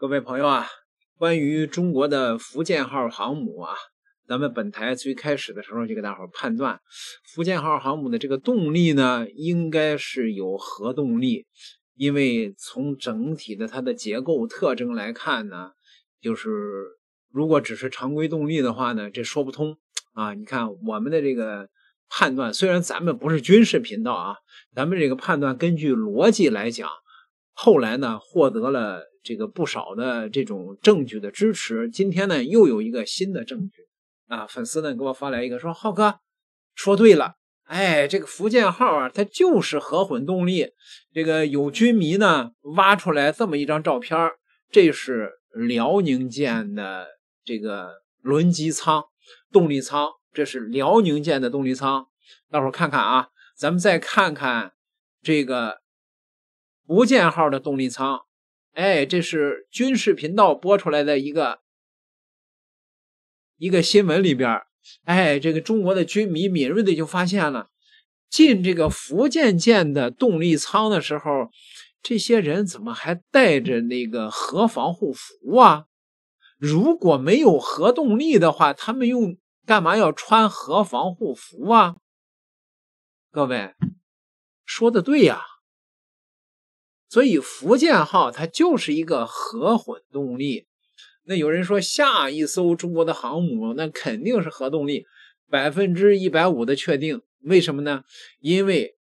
各位朋友啊，关于中国的福建号航母啊，咱们本台最开始的时候就给大伙儿判断，福建号航母的这个动力呢，应该是有核动力，因为从整体的它的结构特征来看呢，就是如果只是常规动力的话呢，这说不通啊。你看我们的这个判断，虽然咱们不是军事频道啊，咱们这个判断根据逻辑来讲，后来呢获得了。这个不少的这种证据的支持，今天呢又有一个新的证据啊！粉丝呢给我发来一个说，浩哥说对了，哎，这个福建号啊，它就是核混动力。这个有军迷呢挖出来这么一张照片，这是辽宁舰的这个轮机舱动力舱，这是辽宁舰的动力舱，大伙看看啊，咱们再看看这个福建号的动力舱。哎，这是军事频道播出来的一个一个新闻里边哎，这个中国的军迷敏锐的就发现了，进这个福建舰的动力舱的时候，这些人怎么还带着那个核防护服啊？如果没有核动力的话，他们用干嘛要穿核防护服啊？各位说的对呀。所以，福建号它就是一个核混动力。那有人说，下一艘中国的航母那肯定是核动力，百分之一百五的确定。为什么呢？因为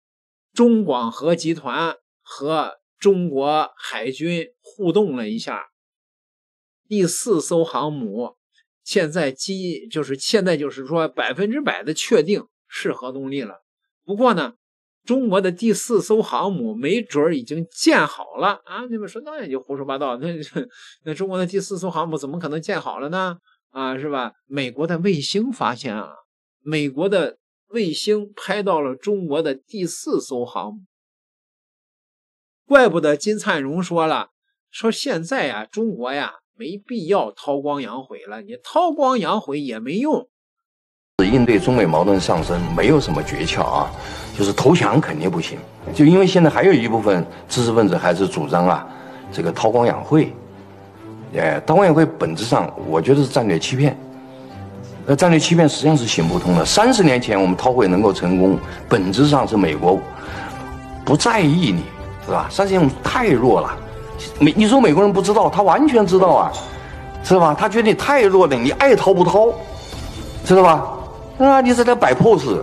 中广核集团和中国海军互动了一下，第四艘航母现在基就是现在就是说百分之百的确定是核动力了。不过呢。中国的第四艘航母没准儿已经建好了啊！你们说那也就胡说八道，那那中国的第四艘航母怎么可能建好了呢？啊，是吧？美国的卫星发现啊，美国的卫星拍到了中国的第四艘航母。怪不得金灿荣说了，说现在呀，中国呀，没必要韬光养晦了，你韬光养晦也没用。应对中美矛盾上升没有什么诀窍啊，就是投降肯定不行。就因为现在还有一部分知识分子还是主张啊，这个韬光养晦。哎，韬光养晦本质上我觉得是战略欺骗。那战略欺骗实际上是行不通的。三十年前我们韬晦能够成功，本质上是美国不在意你，是吧？三十年前太弱了。美，你说美国人不知道，他完全知道啊，知道吧？他觉得你太弱了，你爱韬不韬，知道吧？那你在那摆 pose，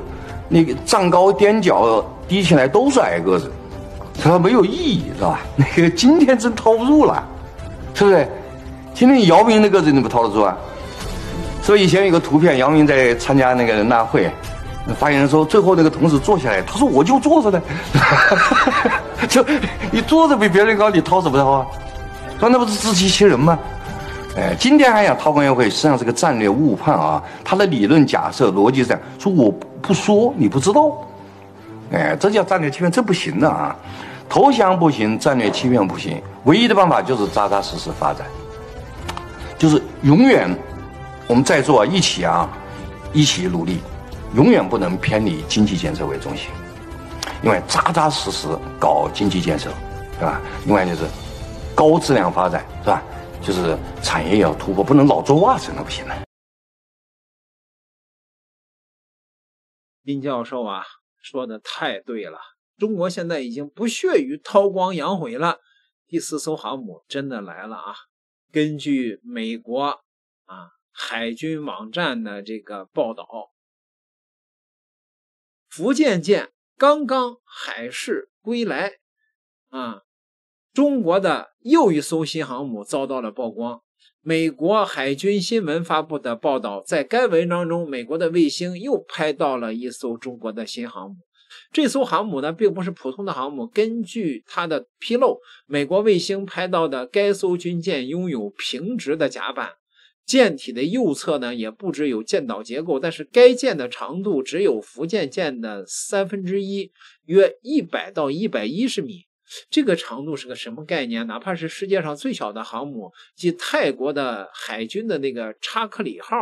你站高踮脚低起来都是矮个子，他说没有意义，是吧？那个今天真掏不住了，是不是？今天姚明的个子怎么掏得住啊？所以以前有个图片，姚明在参加那个人大会，发言人说最后那个同事坐下来，他说我就坐着哈，就你坐着比别人高，你掏什么掏啊？他那不是自欺欺人吗？哎，今天还想韬光养晦，实际上是个战略误判啊！他的理论假设逻辑是这样说：我不说，你不知道。哎，这叫战略欺骗，这不行的啊！投降不行，战略欺骗不行，唯一的办法就是扎扎实实发展，就是永远我们在座一起啊，一起努力，永远不能偏离经济建设为中心。因为扎扎实实搞经济建设，对吧？另外就是高质量发展，是吧？就是产业也要突破，不能老做袜子，那不行的。林教授啊，说的太对了，中国现在已经不屑于韬光养晦了。第四艘航母真的来了啊！根据美国啊海军网站的这个报道，福建舰刚刚海试归来啊。中国的又一艘新航母遭到了曝光。美国海军新闻发布的报道，在该文章中，美国的卫星又拍到了一艘中国的新航母。这艘航母呢，并不是普通的航母。根据它的披露，美国卫星拍到的该艘军舰拥有平直的甲板，舰体的右侧呢也布置有舰岛结构。但是该舰的长度只有福建舰的三分之一，约一百到一百一十米。这个长度是个什么概念？哪怕是世界上最小的航母，即泰国的海军的那个查克里号，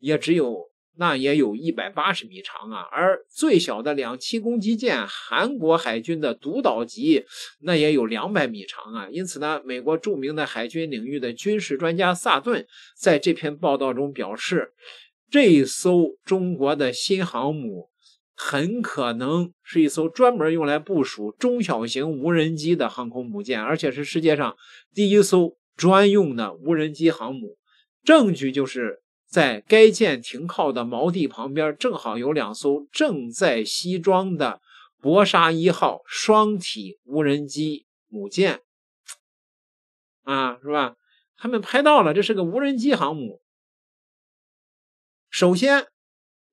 也只有那也有一百八十米长啊。而最小的两栖攻击舰，韩国海军的独岛级，那也有两百米长啊。因此呢，美国著名的海军领域的军事专家萨顿在这篇报道中表示，这一艘中国的新航母。很可能是一艘专门用来部署中小型无人机的航空母舰，而且是世界上第一艘专用的无人机航母。证据就是在该舰停靠的锚地旁边，正好有两艘正在西装的“博沙一号”双体无人机母舰，啊，是吧？他们拍到了，这是个无人机航母。首先。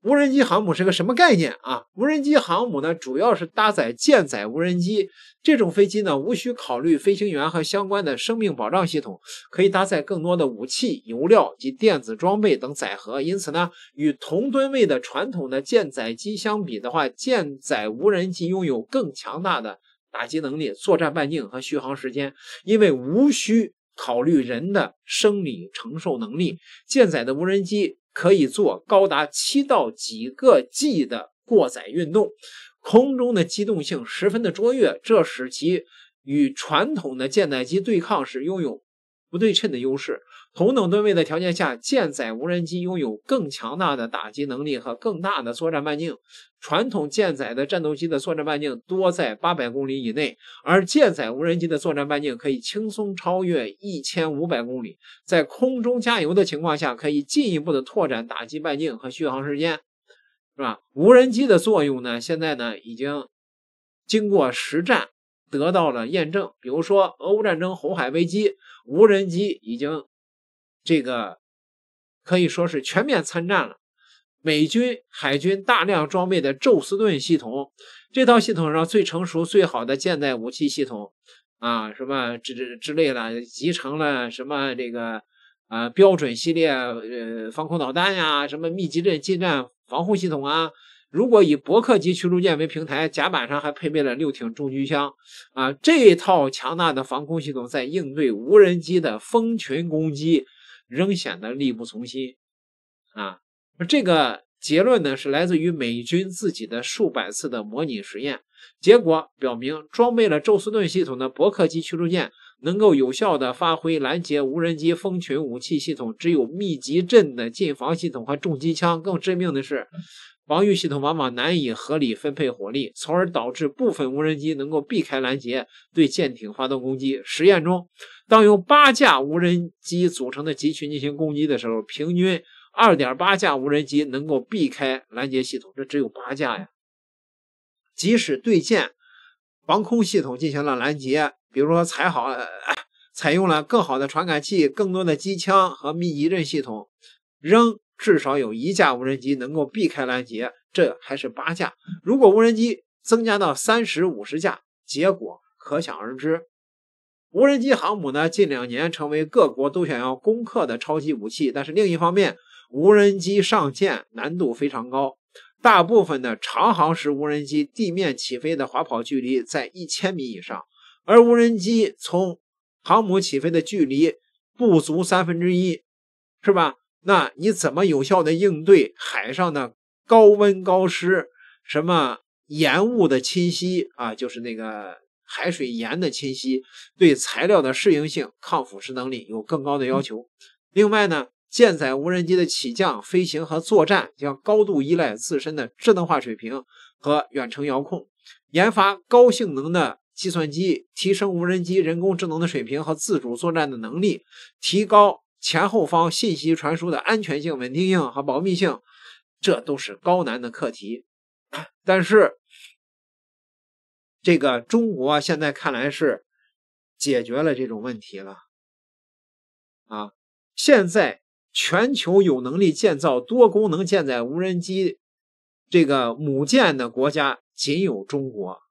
无人机航母是个什么概念啊？无人机航母呢，主要是搭载舰载无人机。这种飞机呢，无需考虑飞行员和相关的生命保障系统，可以搭载更多的武器、油料及电子装备等载荷。因此呢，与同吨位的传统的舰载机相比的话，舰载无人机拥有更强大的打击能力、作战半径和续航时间，因为无需考虑人的生理承受能力。舰载的无人机。可以做高达七到几个 G 的过载运动，空中的机动性十分的卓越，这使其与传统的舰载机对抗时拥有不对称的优势。同等吨位的条件下，舰载无人机拥有更强大的打击能力和更大的作战半径。传统舰载的战斗机的作战半径多在八百公里以内，而舰载无人机的作战半径可以轻松超越一千五百公里。在空中加油的情况下，可以进一步的拓展打击半径和续航时间，是吧？无人机的作用呢？现在呢已经经过实战得到了验证。比如说俄乌战争、红海危机，无人机已经。这个可以说是全面参战了。美军海军大量装备的宙斯盾系统，这套系统上最成熟、最好的舰载武器系统啊，什么之之之类的，集成了什么这个啊标准系列呃防空导弹呀，什么密集阵近战防护系统啊。如果以伯克级驱逐舰为平台，甲板上还配备了六挺重机枪啊，这套强大的防空系统在应对无人机的蜂群攻击。仍显得力不从心，啊，这个结论呢是来自于美军自己的数百次的模拟实验，结果表明装备了宙斯盾系统的伯克级驱逐舰能够有效地发挥拦截无人机蜂群武器系统，只有密集阵的近防系统和重机枪，更致命的是。防御系统往往难以合理分配火力，从而导致部分无人机能够避开拦截，对舰艇发动攻击。实验中，当由八架无人机组成的集群进行攻击的时候，平均二点八架无人机能够避开拦截系统。这只有八架呀！即使对舰防空系统进行了拦截，比如说采好采用了更好的传感器、更多的机枪和密集阵系统，仍至少有一架无人机能够避开拦截，这还是八架。如果无人机增加到三十五十架，结果可想而知。无人机航母呢，近两年成为各国都想要攻克的超级武器。但是另一方面，无人机上舰难度非常高。大部分的长航时无人机地面起飞的滑跑距离在一千米以上，而无人机从航母起飞的距离不足三分之一，是吧？那你怎么有效的应对海上的高温高湿？什么盐雾的侵袭啊？就是那个海水盐的侵袭，对材料的适应性、抗腐蚀能力有更高的要求。另外呢，舰载无人机的起降、飞行和作战将高度依赖自身的智能化水平和远程遥控。研发高性能的计算机，提升无人机人工智能的水平和自主作战的能力，提高。前后方信息传输的安全性、稳定性和保密性，这都是高难的课题。但是，这个中国现在看来是解决了这种问题了。啊，现在全球有能力建造多功能舰载无人机这个母舰的国家仅有中国，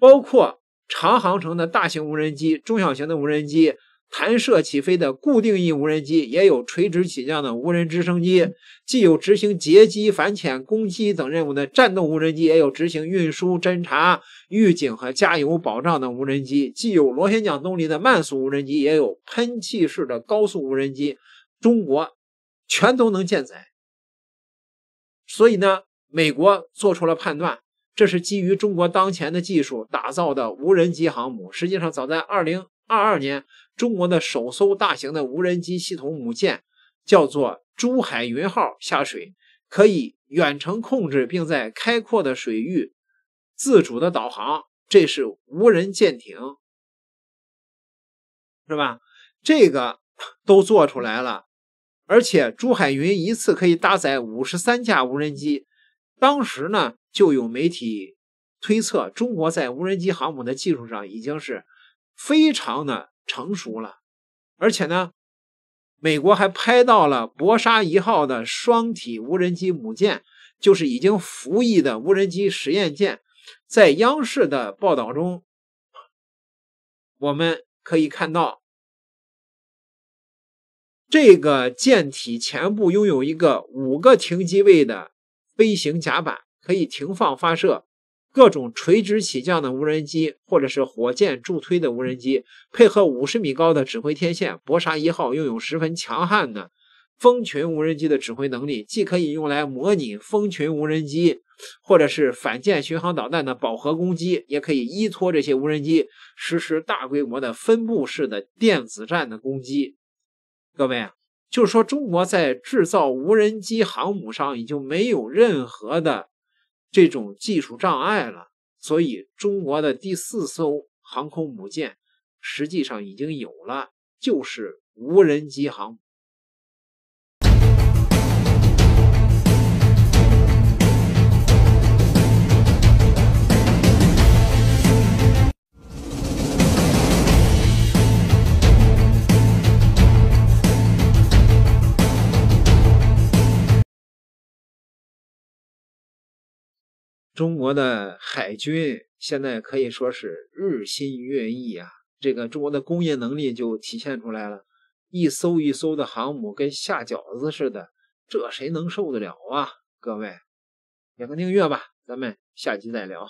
包括长航程的大型无人机、中小型的无人机。弹射起飞的固定翼无人机，也有垂直起降的无人直升机；既有执行截击、反潜、攻击等任务的战斗无人机，也有执行运输、侦察、预警和加油保障的无人机；既有螺旋桨动力的慢速无人机，也有喷气式的高速无人机。中国全都能舰载，所以呢，美国做出了判断，这是基于中国当前的技术打造的无人机航母。实际上，早在二零。二二年，中国的首艘大型的无人机系统母舰叫做“珠海云号”下水，可以远程控制，并在开阔的水域自主的导航。这是无人舰艇，是吧？这个都做出来了，而且“珠海云”一次可以搭载五十三架无人机。当时呢，就有媒体推测，中国在无人机航母的技术上已经是。非常的成熟了，而且呢，美国还拍到了博沙一号的双体无人机母舰，就是已经服役的无人机实验舰。在央视的报道中，我们可以看到，这个舰体前部拥有一个五个停机位的飞行甲板，可以停放发射。各种垂直起降的无人机，或者是火箭助推的无人机，配合五十米高的指挥天线，博沙一号拥有十分强悍的蜂群无人机的指挥能力，既可以用来模拟蜂群无人机，或者是反舰巡航导弹的饱和攻击，也可以依托这些无人机实施大规模的分布式的电子战的攻击。各位，就是说，中国在制造无人机航母上已经没有任何的。这种技术障碍了，所以中国的第四艘航空母舰实际上已经有了，就是无人机航母。中国的海军现在可以说是日新月异啊，这个中国的工业能力就体现出来了，一艘一艘的航母跟下饺子似的，这谁能受得了啊？各位，点个订阅吧，咱们下期再聊。